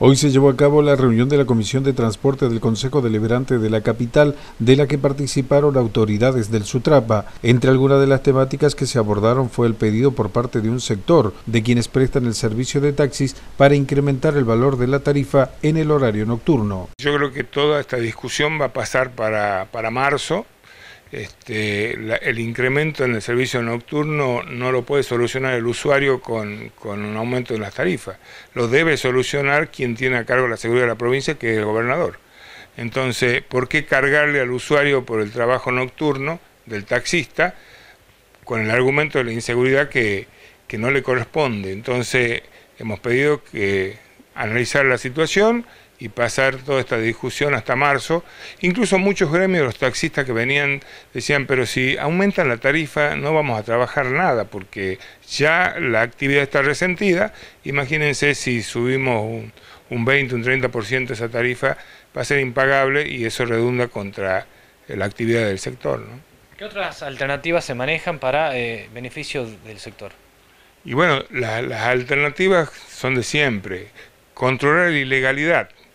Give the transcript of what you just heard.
Hoy se llevó a cabo la reunión de la Comisión de Transporte del Consejo Deliberante de la capital, de la que participaron autoridades del Sutrapa. Entre algunas de las temáticas que se abordaron fue el pedido por parte de un sector de quienes prestan el servicio de taxis para incrementar el valor de la tarifa en el horario nocturno. Yo creo que toda esta discusión va a pasar para, para marzo este, el incremento en el servicio nocturno no lo puede solucionar el usuario con, con, un aumento de las tarifas. Lo debe solucionar quien tiene a cargo la seguridad de la provincia, que es el gobernador. Entonces, ¿por qué cargarle al usuario por el trabajo nocturno del taxista con el argumento de la inseguridad que, que no le corresponde? Entonces, hemos pedido que analizar la situación y pasar toda esta discusión hasta marzo. Incluso muchos gremios, los taxistas que venían, decían, pero si aumentan la tarifa no vamos a trabajar nada porque ya la actividad está resentida. Imagínense si subimos un, 20, un 30% esa tarifa, va a ser impagable y eso redunda contra la actividad del sector. ¿Qué otras alternativas se manejan para eh, beneficio del sector? Y bueno, las alternativas son de siempre controlar la ilegalidad,